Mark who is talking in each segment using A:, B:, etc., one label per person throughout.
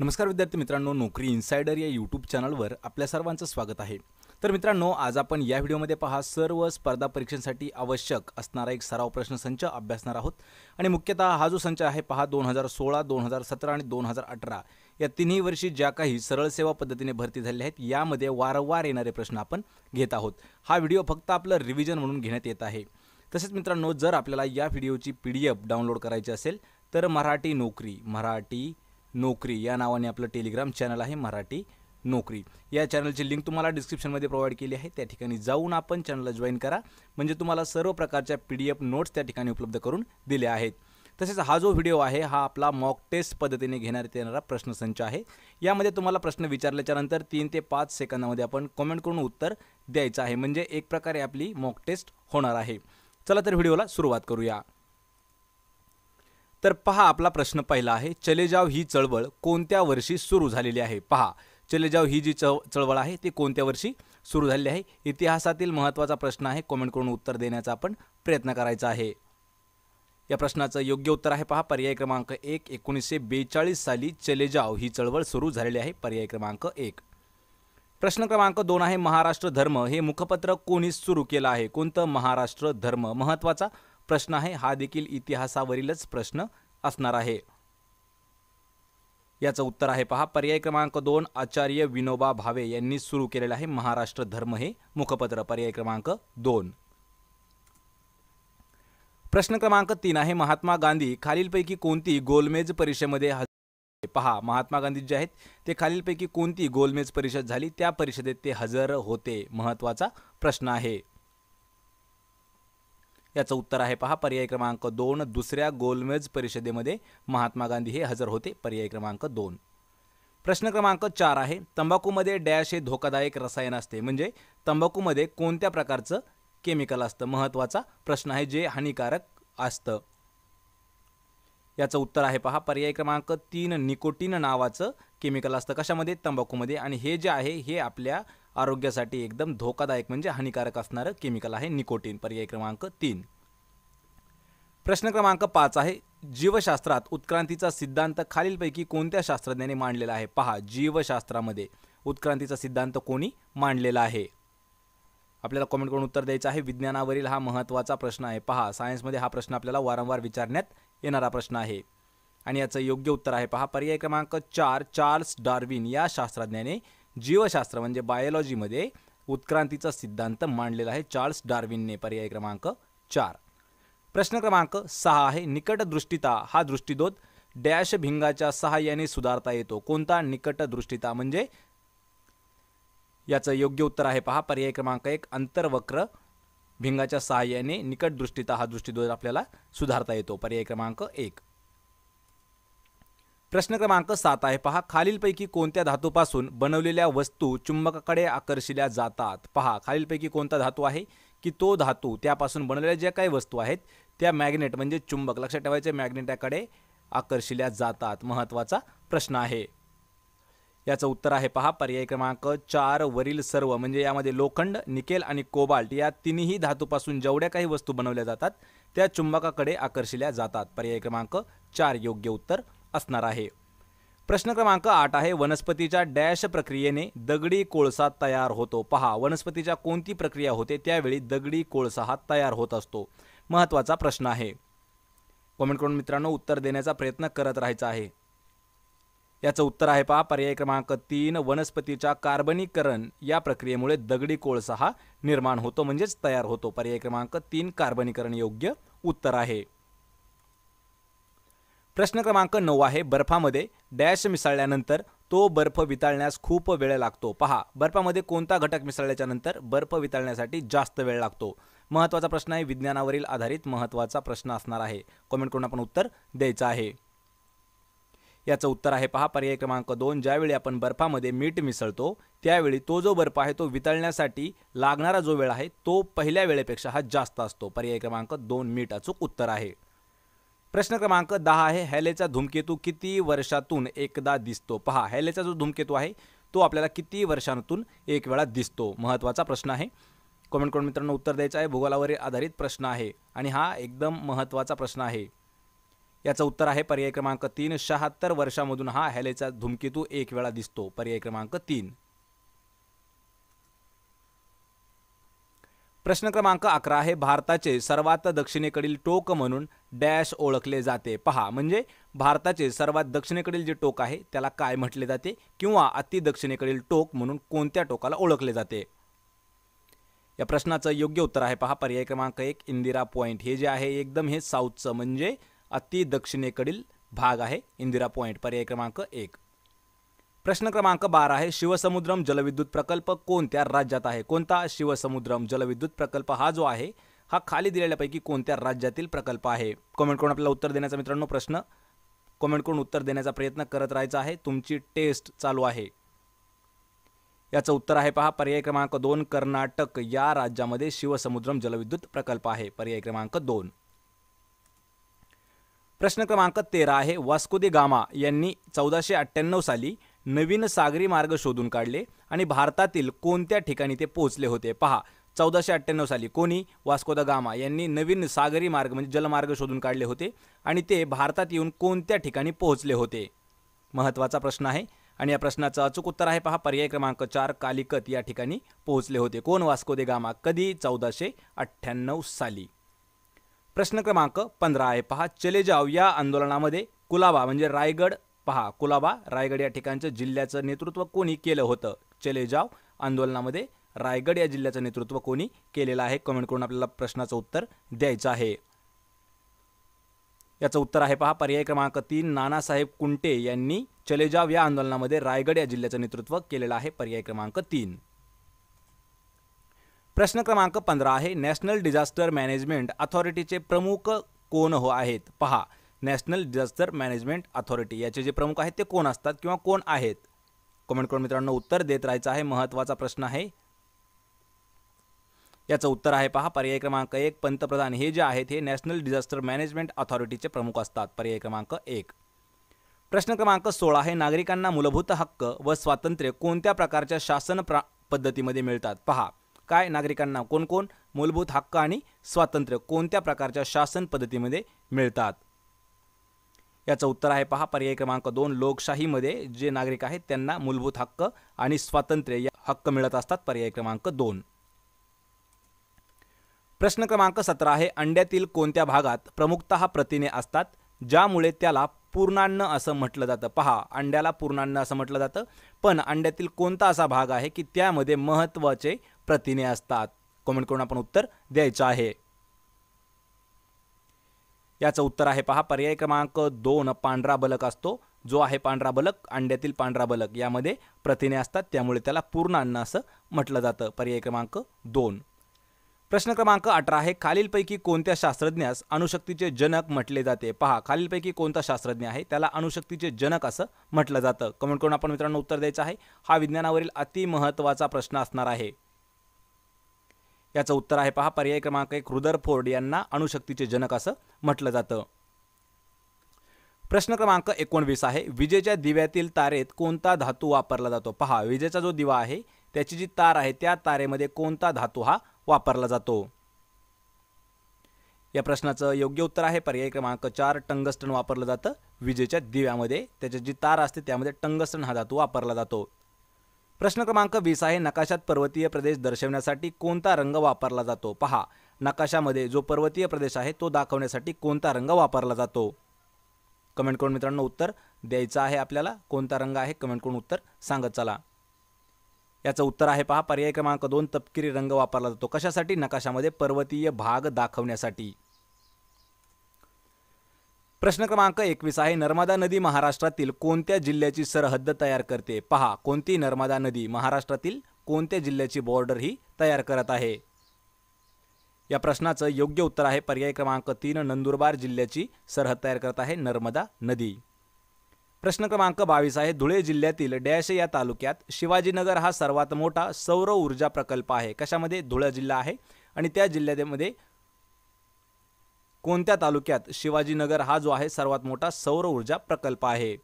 A: नमस्कार विद्यार्थी मित्रांनो नोकरी इन्सायडर या यूट्यूब चॅनलवर आपल्या सर्वांचं स्वागत आहे तर मित्रांनो आज आपण या व्हिडिओमध्ये पहा सर्व स्पर्धा परीक्षांसाठी आवश्यक असणारा एक सराव प्रश्न संच अभ्यासणार आहोत आणि मुख्यतः हा जो संच आहे पहा दोन हजार सोळा दोन हजार सतरा आणि दोन हजार अठरा या तिन्ही वर्षी ज्या काही सरळ सेवा पद्धतीने भरती झालेल्या आहेत यामध्ये वारंवार येणारे प्रश्न आपण घेत आहोत हा व्हिडिओ फक्त आपलं रिव्हिजन म्हणून घेण्यात येत आहे तसेच मित्रांनो जर आपल्याला या व्हिडिओची पी डी एफ डाउनलोड करायची असेल तर मराठी नोकरी मराठी नोकरी या नावाने आपलं टेलिग्राम चॅनल आहे मराठी नोकरी या चॅनलची लिंक तुम्हाला डिस्क्रिप्शनमध्ये प्रोव्हाइड केली आहे त्या ठिकाणी जाऊन आपण चॅनलला जॉईन करा म्हणजे तुम्हाला सर्व प्रकारच्या पी डी एफ नोट्स त्या ठिकाणी उपलब्ध करून दिल्या आहेत तसेच हा जो व्हिडिओ आहे हा आपला मॉक टेस्ट पद्धतीने घेण्यात येणारा प्रश्नसंच आहे यामध्ये तुम्हाला प्रश्न विचारल्याच्यानंतर तीन ते पाच सेकंदामध्ये आपण कॉमेंट करून उत्तर द्यायचं आहे म्हणजे एक प्रकारे आपली मॉक टेस्ट होणार आहे चला तर व्हिडिओला सुरुवात करूया तर पहा आपला प्रश्न पहिला आहे चले जाव ही चळवळ कोणत्या वर्षी सुरू झालेली आहे पहा चले जाव ही जी चळवळ आहे ती कोणत्या वर्षी सुरू झालेली आहे इतिहासातील महत्त्वाचा प्रश्न आहे कॉमेंट करून उत्तर देण्याचा आपण प्रयत्न करायचा आहे या प्रश्नाचं योग्य उत्तर आहे पहा पर्याय क्रमांक एक एकोणीसशे बेचाळीस साली चले जाव ही चळवळ सुरू झालेली आहे पर्याय क्रमांक एक प्रश्न क्रमांक दोन आहे महाराष्ट्र धर्म हे मुखपत्र कोणी सुरू केलं आहे कोणतं महाराष्ट्र धर्म महत्त्वाचा प्रश्न आहे हा देखील इतिहासावरीलच प्रश्न असणार आहे याचं उत्तर आहे पहा पर्याय क्रमांक दोन आचार्य विनोबा भावे यांनी सुरू केलेलं आहे महाराष्ट्र धर्म हे मुखपत्र पर्याय क्रमांक दोन प्रश्न क्रमांक तीन आहे महात्मा गांधी खालीलपैकी कोणती गोलमेज परिषदेमध्ये पहा महात्मा गांधी जे आहेत ते खालीलपैकी कोणती गोलमेज परिषद झाली त्या परिषदेत ते हजर होते महत्त्वाचा प्रश्न आहे याचं उत्तर आहे पहा पर्याय क्रमांक दोन दुसऱ्या गोलमेज परिषदेमध्ये महात्मा गांधी हे हजर होते पर्याय क्रमांक दोन प्रश्न क्रमांक चार आहे तंबाखूमध्ये डॅश हे धोकादायक रसायन असते म्हणजे तंबाखूमध्ये कोणत्या प्रकारचं केमिकल असतं महत्त्वाचा प्रश्न आहे जे हानिकारक असतं याचं उत्तर आहे पहा पर्याय क्रमांक तीन निकोटीन नावाचं केमिकल असतं कशामध्ये तंबाखूमध्ये आणि हे जे आहे हे आपल्या आरोग्यासाठी एकदम धोकादायक म्हणजे हानिकारक असणारं केमिकल आहे निकोटीन पर्याय क्रमांक तीन प्रश्न क्रमांक पाच आहे जीवशास्त्रात उत्क्रांतीचा सिद्धांत खालीलपैकी कोणत्या शास्त्रज्ञाने मांडलेला आहे पहा जीवशास्त्रामध्ये उत्क्रांतीचा सिद्धांत कोणी मांडलेला आहे आपल्याला कॉमेंट करून उत्तर द्यायचं आहे विज्ञानावरील हा महत्त्वाचा प्रश्न आहे पहा सायन्समध्ये हा प्रश्न आपल्याला वारंवार विचारण्यात येणारा प्रश्न आहे आणि याचं योग्य उत्तर आहे पहा पर्याय क्रमांक चार चार्ल्स डार्विन या शास्त्रज्ञाने जीवशास्त्र म्हणजे बायोलॉजीमध्ये उत्क्रांतीचा सिद्धांत मांडलेला आहे चार्ल्स डार्विनने पर्याय क्रमांक चार प्रश्न क्रमांक सहा आहे निकटदृष्टिता हा दृष्टीदोत डॅश भिंगाच्या सहाय्याने सुधारता येतो कोणता निकटदृष्टिता म्हणजे याचं योग्य उत्तर आहे पहा पर्याय क्रमांक एक अंतर्वक्र भिंगाच्या सहाय्याने निकटदृष्टिता हा दृष्टीदोत आपल्याला सुधारता येतो पर्याय क्रमांक एक प्रश्न क्रमांक सात आहे पहा खालीलपैकी कोणत्या धातूपासून बनवलेल्या वस्तू चुंबकाकडे आकर्षिल्या जातात पहा खालीलपैकी कोणता धातू आहे की तो धातू त्यापासून बनवलेल्या ज्या काही वस्तू आहेत त्या मॅग्नेट म्हणजे चुंबक लक्षात ठेवायचे मॅग्नेटाकडे आकर्षिल्या जातात महत्त्वाचा प्रश्न आहे याचं उत्तर आहे पहा पर्याय क्रमांक चार वरील सर्व म्हणजे यामध्ये लोखंड निकेल आणि कोबाल्ट या तिन्ही धातूपासून जेवढ्या काही वस्तू बनवल्या जातात त्या चुंबकाकडे आकर्षिल्या जातात पर्याय क्रमांक चार योग्य उत्तर असणार आहे प्रश्न क्रमांक आठ आहे वनस्पतीच्या डॅश प्रक्रियेने दगडी कोळसा तयार होतो पहा वनस्पतीच्या कोणती प्रक्रिया होते त्यावेळी दगडी कोळसा हा तयार होत असतो महत्त्वाचा प्रश्न आहे कॉमेंट करून मित्रांनो उत्तर देण्याचा प्रयत्न करत राहायचा आहे याचं उत्तर आहे पहा पर्याय क्रमांक तीन वनस्पतीच्या कार्बनीकरण या प्रक्रियेमुळे दगडी कोळसा हा निर्माण होतो म्हणजेच तयार होतो पर्याय क्रमांक तीन कार्बनीकरण योग्य उत्तर आहे प्रश्न क्रमांक नऊ आहे बर्फामध्ये डॅश मिसळल्यानंतर तो बर्फ वितळण्यास खूप वेळ लागतो पहा बर्फामध्ये कोणता घटक मिसळल्याच्या नंतर बर्फ वितळण्यासाठी जास्त वेळ लागतो महत्त्वाचा प्रश्न आहे विज्ञानावरील आधारित महत्त्वाचा प्रश्न असणार आहे कॉमेंट करून आपण उत्तर द्यायचं आहे याचं उत्तर आहे पहा पर्याय क्रमांक दोन ज्यावेळी आपण बर्फामध्ये मीठ मिसळतो त्यावेळी तो जो बर्फ आहे तो वितळण्यासाठी लागणारा जो वेळ आहे तो पहिल्या वेळेपेक्षा हा जास्त असतो पर्याय क्रमांक दोन मीठ अचूक उत्तर आहे प्रश्न क्रमांक दहा आहे हॅलेचा धूमकेतू किती वर्षातून एकदा दिसतो पहा हॅलेचा जो धूमकेतू आहे तो आपल्याला किती वर्षांतून एक वेळा दिसतो महत्त्वाचा प्रश्न आहे कमेंट करून मित्रांनो उत्तर द्यायचं आहे भूगोलावर आधारित प्रश्न आहे आणि हा एकदम महत्त्वाचा प्रश्न आहे याचं उत्तर आहे पर्याय क्रमांक तीन शहात्तर वर्षामधून हा हॅलेचा धूमकेतू एक वेळा दिसतो पर्याय क्रमांक तीन प्रश्न क्रमांक अकरा आहे भारताचे सर्वात दक्षिणेकडील टोक म्हणून डॅश ओळखले जाते पहा म्हणजे भारताचे सर्वात दक्षिणेकडील जे टोक आहे त्याला काय म्हटले जाते किंवा अति दक्षिणेकडील टोक म्हणून कोणत्या टोकाला ओळखले जाते या प्रश्नाचं योग्य उत्तर आहे पहा पर्याय क्रमांक एक इंदिरा पॉईंट हे जे आहे एकदम हे साऊथचं म्हणजे अति दक्षिणेकडील भाग आहे इंदिरा पॉईंट पर्याय क्रमांक एक प्रश्न क्रमांक बारा आहे शिवसमुद्रम जलविद्युत प्रकल्प कोणत्या राज्यात आहे कोणता शिवसमुद्रम जलविद्युत प्रकल्प हा जो आहे हा खाली दिलेल्यापैकी कोणत्या राज्यातील प्रकल्प आहे कमेंट करून आपल्याला उत्तर देण्याचा मित्रांनो प्रश्न कमेंट करून उत्तर देण्याचा प्रयत्न करत राहायचा आहे तुमची टेस्ट चालू आहे याचं उत्तर आहे पहा पर्याय क्रमांक दोन कर्नाटक या राज्यामध्ये शिवसमुद्रम जलविद्युत प्रकल्प आहे पर्याय क्रमांक दोन प्रश्न क्रमांक तेरा आहे वास्कोदे गामा यांनी चौदाशे अठ्ठ्याण्णव साली नवीन सागरी मार्ग शोधून काढले आणि भारतातील कोणत्या ठिकाणी ते पोहोचले होते पहा चौदाशे अठ्ठ्याण्णव साली कोणी वास्को गामा यांनी नवीन सागरी मार्ग म्हणजे जलमार्ग शोधून काढले होते आणि ते भारतात येऊन कोणत्या ठिकाणी पोहोचले होते महत्त्वाचा प्रश्न आहे आणि या प्रश्नाचं अचूक उत्तर आहे पहा पर्याय क्रमांक चार कालिकत या ठिकाणी पोहोचले होते कोण वास्को दे गामा कधी चौदाशे अठ्ठ्याण्णव साली प्रश्न क्रमांक पंधरा आहे पहा चले जाव या आंदोलनामध्ये कुलाबा म्हणजे रायगड पहा कुलाबा रायगड या ठिकाणचं जिल्ह्याचं नेतृत्व कोणी केलं होतं चले जाव आंदोलनामध्ये रायगड या जिल्ह्याचं नेतृत्व कोणी केलेलं आहे कमेंट करून आपल्याला प्रश्नाचं उत्तर द्यायचं आहे याचं उत्तर आहे पहा पर्याय क्रमांक तीन नानासाहेब कुंटे यांनी चले जाव या आंदोलनामध्ये रायगड या जिल्ह्याचं नेतृत्व केलेलं आहे पर्याय क्रमांक तीन प्रश्न क्रमांक पंधरा आहे नॅशनल डिझास्टर मॅनेजमेंट अथॉरिटीचे प्रमुख कोण हो आहेत पहा नॅशनल डिझास्टर मॅनेजमेंट अथॉरिटी याचे जे प्रमुख आहेत ते कोण असतात किंवा कोण आहेत कमेंट करून मित्रांनो उत्तर देत राहायचं आहे महत्त्वाचा प्रश्न आहे याचं उत्तर आहे पहा पर्याय क्रमांक एक पंतप्रधान हे जे आहेत हे नॅशनल डिझास्टर मॅनेजमेंट अथॉरिटीचे प्रमुख असतात पर्याय क्रमांक एक प्रश्न क्रमांक सोळा हे नागरिकांना मूलभूत हक्क व स्वातंत्र्य कोणत्या प्रकारच्या शासन प्रा पद्धतीमध्ये मिळतात पहा काय नागरिकांना कोणकोण मूलभूत हक्क आणि स्वातंत्र्य कोणत्या प्रकारच्या शासन पद्धतीमध्ये मिळतात याचं उत्तर आहे पहा पर्याय क्रमांक दोन लोकशाहीमध्ये जे नागरिक आहेत त्यांना मूलभूत हक्क आणि स्वातंत्र्य या हक्क मिळत असतात पर्याय क्रमांक दोन प्रश्न क्रमांक सतरा आहे अंड्यातील कोणत्या भागात प्रमुखतः प्रथिने असतात ज्यामुळे त्याला पूर्णान्न असं म्हटलं जातं पहा अंड्याला पूर्णान्न असं म्हटलं जातं पण अंड्यातील कोणता असा भाग आहे की त्यामध्ये महत्त्वाचे प्रथिने असतात कमेंट करून आपण उत्तर द्यायचं आहे याचं उत्तर आहे पहा पर्याय क्रमांक दोन पांढरा बलक असतो जो आहे पांढरा बलक अंड्यातील पांढरा बलक यामध्ये प्रथिने असतात त्यामुळे त्याला पूर्ण अन्न असं म्हटलं जातं पर्याय क्रमांक दोन प्रश्न क्रमांक अठरा आहे खालीलपैकी कोणत्या शास्त्रज्ञास अणुशक्तीचे जनक म्हटले जाते पहा खालीलपैकी कोणता शास्त्रज्ञ आहे त्याला अणुशक्तीचे जनक असं म्हटलं जातं कमेंट करून आपण मित्रांनो उत्तर द्यायचं आहे हा विज्ञानावरील अतिमहत्वाचा प्रश्न असणार आहे याचं उत्तर आहे पहा पर्याय क्रमांक एक फोर्ड यांना अणुशक्तीचे जनक असं म्हटलं जातं प्रश्न क्रमांक एकोणवीस आहे विजेच्या दिव्यातील तारेत कोणता धातू वापरला जातो पहा विजेचा जो दिवा आहे त्याची जी तार आहे त्या तारेमध्ये कोणता धातू हा वापरला जातो या प्रश्नाचं योग्य उत्तर आहे पर्याय क्रमांक चार टंगस्टन वापरलं जातं विजेच्या दिव्यामध्ये त्याची जी तार असते त्यामध्ये टंगस्टन हा धातू वापरला जातो प्रश्न क्रमांक वीस आहे नकाशात पर्वतीय प्रदेश दर्शवण्यासाठी कोणता रंग वापरला जातो पहा नकाशामध्ये जो पर्वतीय प्रदेश आहे तो दाखवण्यासाठी कोणता रंग वापरला जातो कमेंट करून मित्रांनो उत्तर द्यायचं आहे आपल्याला कोणता रंग आहे कमेंट करून उत्तर सांगत चला याचं उत्तर आहे पहा पर्याय क्रमांक दोन तपकिरी रंग वापरला जातो कशासाठी नकाशामध्ये पर्वतीय भाग दाखवण्यासाठी प्रश्न क्रमांक एकवीस आहे नर्मदा नदी महाराष्ट्रातील कोणत्या जिल्ह्याची सरहद्द तयार करते पहा कोणती नर्मदा नदी महाराष्ट्रातील कोणत्या जिल्ह्याची बॉर्डर ही तयार करत आहे या प्रश्नाचं योग्य उत्तर आहे पर्याय क्रमांक तीन नंदुरबार जिल्ह्याची सरहद तयार करत आहे नर्मदा नदी प्रश्न क्रमांक बावीस आहे धुळे जिल्ह्यातील डॅश या तालुक्यात शिवाजीनगर हा सर्वात मोठा सौर ऊर्जा प्रकल्प आहे कशामध्ये धुळे जिल्हा आहे आणि त्या जिल्ह्यामध्ये कोणत्या तालुक्यात शिवाजीनगर हा जो आहे सर्वात मोठा सौर ऊर्जा प्रकल्प आहे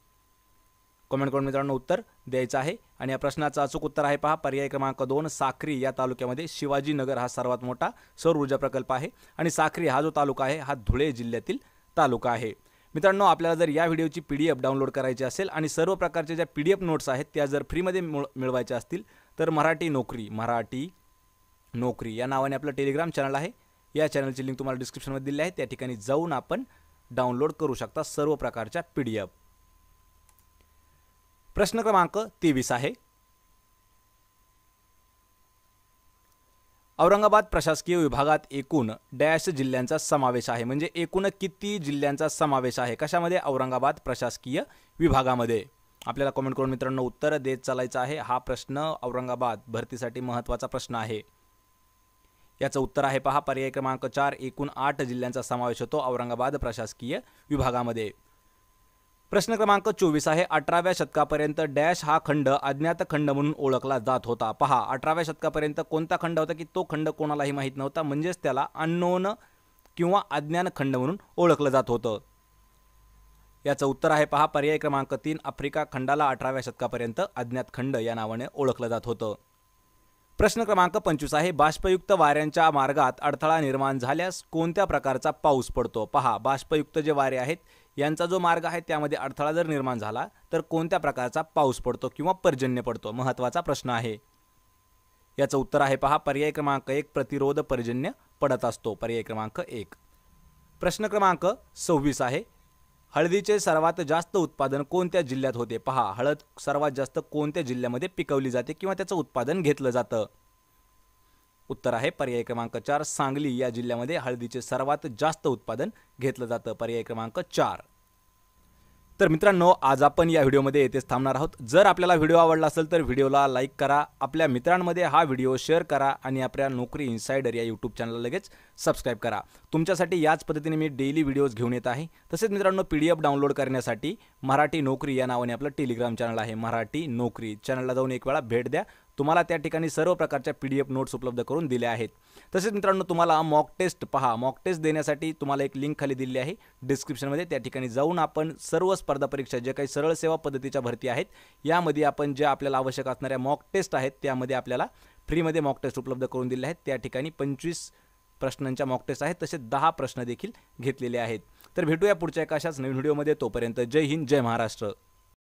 A: कमेंट करून मित्रांनो उत्तर द्यायचं आहे आणि या प्रश्नाचं अचूक उत्तर आहे पहा पर्याय क्रमांक दोन साखरी या तालुक्यामध्ये शिवाजीनगर हा सर्वात मोठा सौर ऊर्जा प्रकल्प आहे आणि साखरी हा जो तालुका आहे हा धुळे जिल्ह्यातील तालुका आहे मित्रांनो आपल्याला जर या व्हिडिओची पी डी एफ डाउनलोड करायची असेल आणि सर्व प्रकारच्या ज्या पी डी एफ नोट्स आहेत त्या जर फ्रीमध्ये मिळवायच्या असतील तर मराठी नोकरी मराठी नोकरी या नावाने आपलं टेलिग्राम चॅनल आहे या चॅनलची लिंक तुम्हाला डिस्क्रिप्शनमध्ये दिली आहे त्या ठिकाणी जाऊन आपण डाउनलोड करू शकता सर्व प्रकारच्या पी डी एफ प्रश्न क्रमांक तेवीस आहे औरंगाबाद प्रशासकीय विभागात एकूण डॅश जिल्ह्यांचा समावेश आहे म्हणजे एकूण किती जिल्ह्यांचा समावेश आहे कशामध्ये औरंगाबाद प्रशासकीय विभागामध्ये आपल्याला कॉमेंट करून मित्रांनो उत्तर देत चालायचं आहे हा प्रश्न औरंगाबाद भरतीसाठी महत्त्वाचा प्रश्न आहे याचं उत्तर आहे पहा पर्याय क्रमांक चार एकूण आठ जिल्ह्यांचा समावेश होतो औरंगाबाद प्रशासकीय विभागामध्ये प्रश्न क्रमांक चोवीस आहे अठराव्या शतकापर्यंत डॅश हा खंड अज्ञात खंड म्हणून ओळखला जात होता पहा अठराव्या शतकापर्यंत कोणता खंड होता की तो खंड कोणालाही माहीत नव्हता म्हणजेच त्याला अननोन किंवा अज्ञान खंड म्हणून ओळखलं जात होतं याचं उत्तर आहे पहा पर्याय क्रमांक तीन आफ्रिका खंडाला अठराव्या शतकापर्यंत अज्ञात खंड या नावाने ओळखलं जात होतं प्रश्न क्रमांक पंचवीस आहे बाष्पयुक्त वाऱ्यांच्या मार्गात अडथळा निर्माण झाल्यास कोणत्या प्रकारचा पाऊस पडतो पहा बाष्पयुक्त जे वारे आहेत यांचा जो मार्ग आहे त्यामध्ये अडथळा जर निर्माण झाला तर कोणत्या प्रकारचा पाऊस पडतो किंवा पर्जन्य पडतो महत्त्वाचा प्रश्न आहे याचं उत्तर आहे पहा पर्याय क्रमांक एक प्रतिरोध पर्जन्य पडत असतो पर्याय क्रमांक एक प्रश्न क्रमांक सव्वीस आहे हळदीचे सर्वात जास्त उत्पादन कोणत्या जिल्ह्यात होते पहा हळद सर्वात जास्त कोणत्या जिल्ह्यामध्ये पिकवली जाते किंवा त्याचं उत्पादन घेतलं जातं उत्तर आहे पर्याय क्रमांक चार सांगली या जिल्ह्यामध्ये हळदीचे सर्वात जास्त उत्पादन घेतलं जातं पर्याय क्रमांक चार तर मित्रांनो आज आपण या व्हिडिओमध्ये येथेच थांबणार आहोत जर आपल्याला व्हिडिओ आवडला असेल तर व्हिडिओला लाईक करा आपल्या मित्रांमध्ये हा व्हिडिओ शेअर करा आणि आपल्या नोकरी इन्साइडर या यूट्यूब चॅनलला लगेच सबस्क्राईब करा तुमच्यासाठी याच पद्धतीने मी डेली व्हिडिओज घेऊन येत आहे तसेच मित्रांनो पी डी एफ डाउनलोड करण्यासाठी मराठी नोकरी या नावाने आपलं टेलिग्राम चॅनल आहे मराठी नोकरी चॅनलला जाऊन एक वेळा भेट द्या तुम्हाला त्या ठिकाणी सर्व प्रकारच्या पी डी एफ नोट्स उपलब्ध करून दिल्या आहेत तसेच मित्रांनो तुम्हाला मॉक टेस्ट पहा मॉक टेस्ट देण्यासाठी तुम्हाला एक लिंक खाली दिली आहे डिस्क्रिप्शनमध्ये त्या ठिकाणी जाऊन आपण सर्व स्पर्धा परीक्षा जे काही सरळ सेवा पद्धतीच्या भरती आहेत यामध्ये आपण ज्या आपल्याला आवश्यक असणाऱ्या मॉक टेस्ट आहेत त्यामध्ये आपल्याला फ्रीमध्ये मॉक टेस्ट उपलब्ध करून दिल्या आहेत त्या ठिकाणी पंचवीस प्रश्नांच्या मॉक टेस्ट आहेत तसेच दहा प्रश्न देखील घेतलेले आहेत तर भेटूया पुढच्या एका अशाच नवीन व्हिडिओमध्ये तोपर्यंत जय हिंद जय महाराष्ट्र